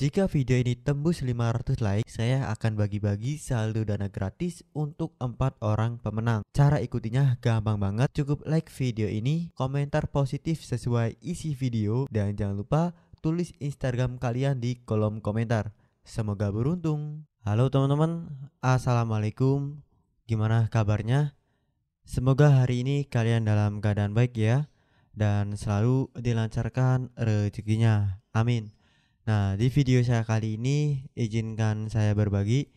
Jika video ini tembus 500 like, saya akan bagi-bagi saldo dana gratis untuk 4 orang pemenang. Cara ikutinya gampang banget, cukup like video ini, komentar positif sesuai isi video, dan jangan lupa tulis Instagram kalian di kolom komentar. Semoga beruntung. Halo teman-teman, Assalamualaikum. Gimana kabarnya? Semoga hari ini kalian dalam keadaan baik ya, dan selalu dilancarkan rezekinya. Amin. Nah, di video saya kali ini izinkan saya berbagi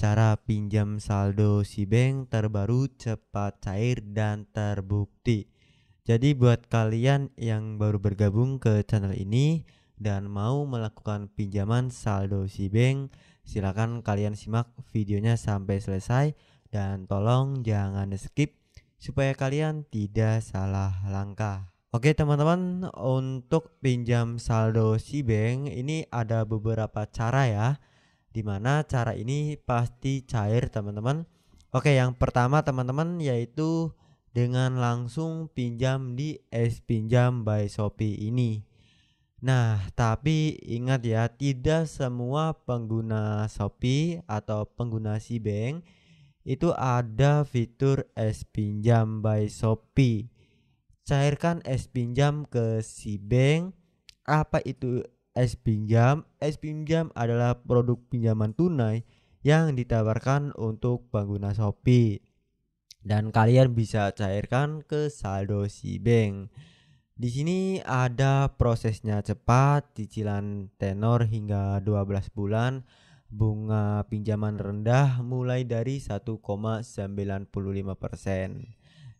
cara pinjam saldo si bank terbaru cepat cair dan terbukti. Jadi buat kalian yang baru bergabung ke channel ini dan mau melakukan pinjaman saldo si bank, silakan kalian simak videonya sampai selesai dan tolong jangan skip supaya kalian tidak salah langkah. Oke teman-teman, untuk pinjam saldo si bank ini ada beberapa cara ya. Dimana cara ini pasti cair teman-teman. Oke yang pertama teman-teman yaitu dengan langsung pinjam di es pinjam by Shopee ini. Nah, tapi ingat ya, tidak semua pengguna Shopee atau pengguna si bank itu ada fitur es pinjam by Shopee cairkan es pinjam ke si bank apa itu es pinjam es pinjam adalah produk pinjaman tunai yang ditawarkan untuk pengguna Shopee dan kalian bisa cairkan ke saldo si bank di sini ada prosesnya cepat, cicilan tenor hingga 12 bulan, bunga pinjaman rendah mulai dari 1,95%.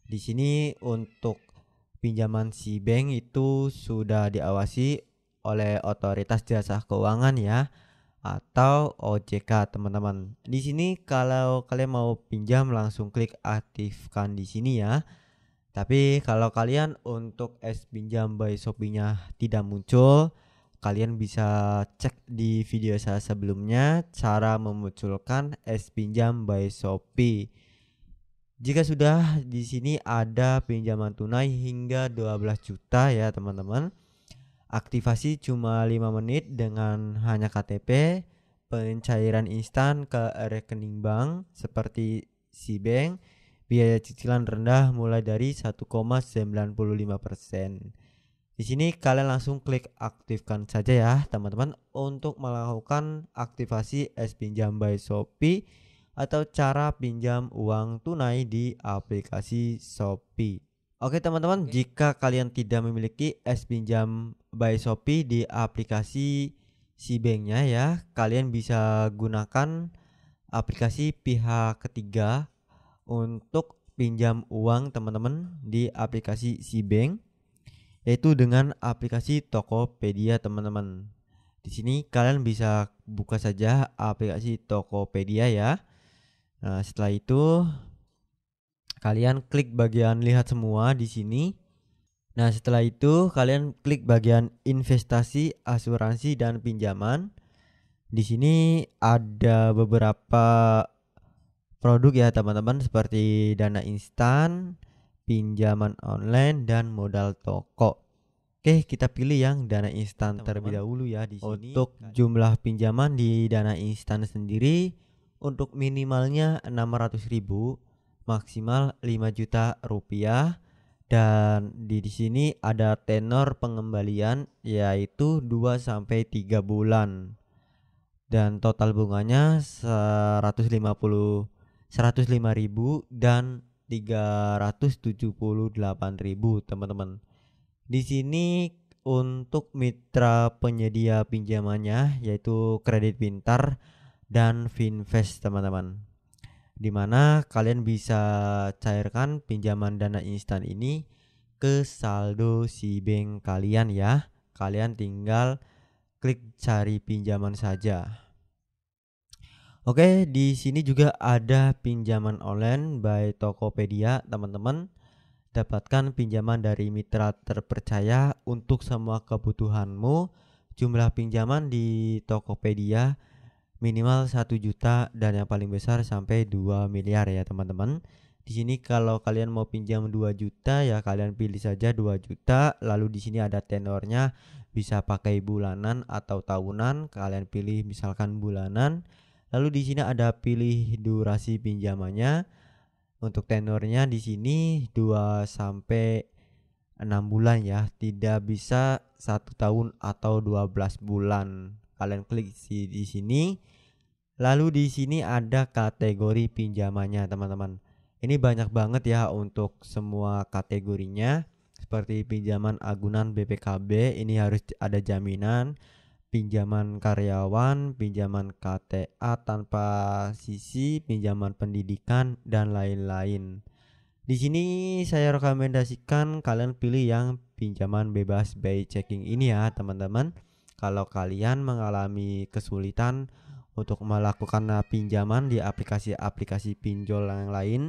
Di sini untuk pinjaman si bank itu sudah diawasi oleh otoritas jasa keuangan ya atau OJK teman-teman. Di sini kalau kalian mau pinjam langsung klik aktifkan di sini ya. Tapi kalau kalian untuk S pinjam by Shopee-nya tidak muncul, kalian bisa cek di video saya sebelumnya cara memunculkan S pinjam by Shopee. Jika sudah di sini ada pinjaman tunai hingga 12 juta ya teman-teman. Aktivasi cuma 5 menit dengan hanya KTP, pencairan instan ke rekening bank seperti si bank, biaya cicilan rendah mulai dari 1,95%. Di sini kalian langsung klik aktifkan saja ya teman-teman untuk melakukan aktivasi S Pinjam by Shopee atau cara pinjam uang tunai di aplikasi Shopee. Oke teman-teman, jika kalian tidak memiliki es pinjam by Shopee di aplikasi si banknya ya, kalian bisa gunakan aplikasi pihak ketiga untuk pinjam uang teman-teman di aplikasi si bank yaitu dengan aplikasi Tokopedia teman-teman. Di sini kalian bisa buka saja aplikasi Tokopedia ya. Nah, setelah itu kalian klik bagian lihat semua di sini. Nah, setelah itu kalian klik bagian investasi, asuransi dan pinjaman. Di sini ada beberapa produk ya teman-teman seperti dana instan, pinjaman online dan modal toko. Oke, kita pilih yang dana instan terlebih dahulu ya di sini. Untuk jumlah pinjaman di dana instan sendiri untuk minimalnya 600 ribu maksimal 5 juta rupiah dan di, sini ada tenor pengembalian yaitu 2 sampai 3 bulan. Dan total bunganya 150 105 ribu dan 378 ribu teman-teman. Di sini untuk mitra penyedia pinjamannya yaitu Kredit Pintar dan Finvest teman-teman dimana kalian bisa cairkan pinjaman dana instan ini ke saldo si bank kalian ya kalian tinggal klik cari pinjaman saja Oke, di sini juga ada pinjaman online by Tokopedia, teman-teman. Dapatkan pinjaman dari mitra terpercaya untuk semua kebutuhanmu. Jumlah pinjaman di Tokopedia minimal 1 juta dan yang paling besar sampai 2 miliar ya teman-teman. Di sini kalau kalian mau pinjam 2 juta ya kalian pilih saja 2 juta lalu di sini ada tenornya bisa pakai bulanan atau tahunan kalian pilih misalkan bulanan lalu di sini ada pilih durasi pinjamannya untuk tenornya di sini 2 sampai 6 bulan ya tidak bisa satu tahun atau 12 bulan kalian klik si di sini lalu di sini ada kategori pinjamannya teman-teman ini banyak banget ya untuk semua kategorinya seperti pinjaman agunan BPKB ini harus ada jaminan pinjaman karyawan, pinjaman KTA tanpa sisi, pinjaman pendidikan dan lain-lain. Di sini saya rekomendasikan kalian pilih yang pinjaman bebas by checking ini ya, teman-teman kalau kalian mengalami kesulitan untuk melakukan pinjaman di aplikasi-aplikasi pinjol yang lain.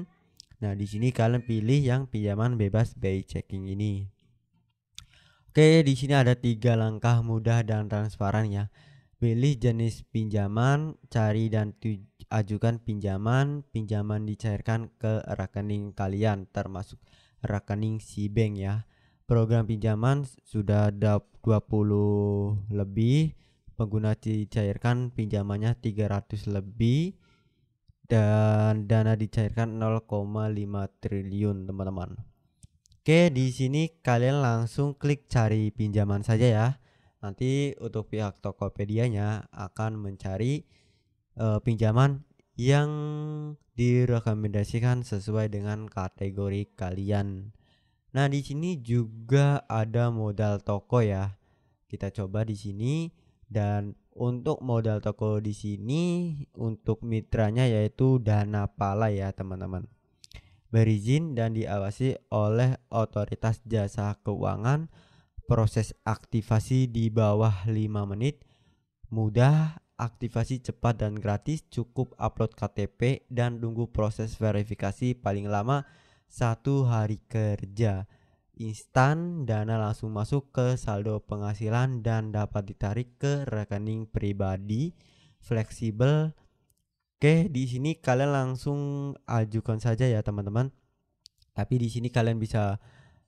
Nah, di sini kalian pilih yang pinjaman bebas bay checking ini. Oke, di sini ada tiga langkah mudah dan transparan ya. Pilih jenis pinjaman, cari dan ajukan pinjaman. Pinjaman dicairkan ke rekening kalian termasuk rekening si bank ya program pinjaman sudah ada 20 lebih pengguna dicairkan pinjamannya 300 lebih dan dana dicairkan 0,5 triliun teman-teman. Oke, di sini kalian langsung klik cari pinjaman saja ya. Nanti untuk pihak Tokopedia-nya akan mencari uh, pinjaman yang direkomendasikan sesuai dengan kategori kalian. Nah, di sini juga ada modal toko ya. Kita coba di sini dan untuk modal toko di sini untuk mitranya yaitu Dana Pala ya, teman-teman. Berizin dan diawasi oleh otoritas jasa keuangan. Proses aktivasi di bawah 5 menit. Mudah, aktivasi cepat dan gratis, cukup upload KTP dan tunggu proses verifikasi paling lama satu hari kerja. Instan, dana langsung masuk ke saldo penghasilan dan dapat ditarik ke rekening pribadi. Fleksibel. Oke, di sini kalian langsung ajukan saja ya teman-teman. Tapi di sini kalian bisa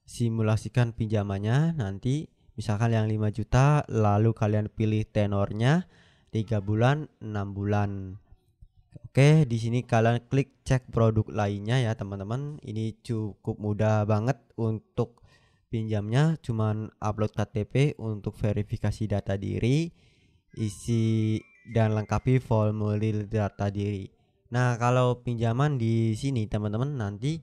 simulasikan pinjamannya nanti misalkan yang 5 juta lalu kalian pilih tenornya 3 bulan, 6 bulan. Oke, di sini kalian klik cek produk lainnya ya, teman-teman. Ini cukup mudah banget untuk pinjamnya, cuman upload KTP untuk verifikasi data diri, isi dan lengkapi formulir data diri. Nah, kalau pinjaman di sini teman-teman nanti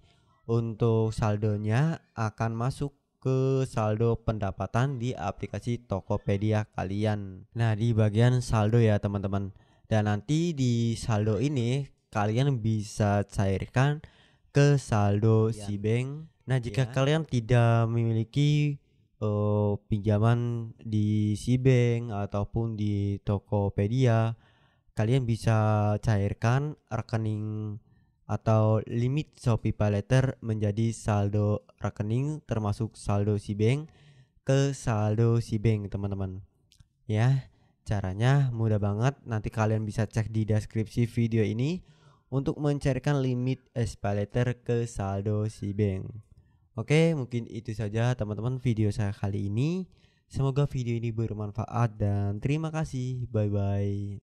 untuk saldonya akan masuk ke saldo pendapatan di aplikasi Tokopedia kalian. Nah, di bagian saldo ya, teman-teman dan nanti di saldo ini kalian bisa cairkan ke saldo ya. si bank. Nah, jika ya. kalian tidak memiliki uh, pinjaman di si bank ataupun di Tokopedia, kalian bisa cairkan rekening atau limit Shopee Paylater menjadi saldo rekening termasuk saldo si bank ke saldo si bank, teman-teman. Ya. Caranya mudah banget, nanti kalian bisa cek di deskripsi video ini untuk mencarikan limit espalator ke saldo si bank. Oke, mungkin itu saja teman-teman video saya kali ini. Semoga video ini bermanfaat dan terima kasih. Bye bye.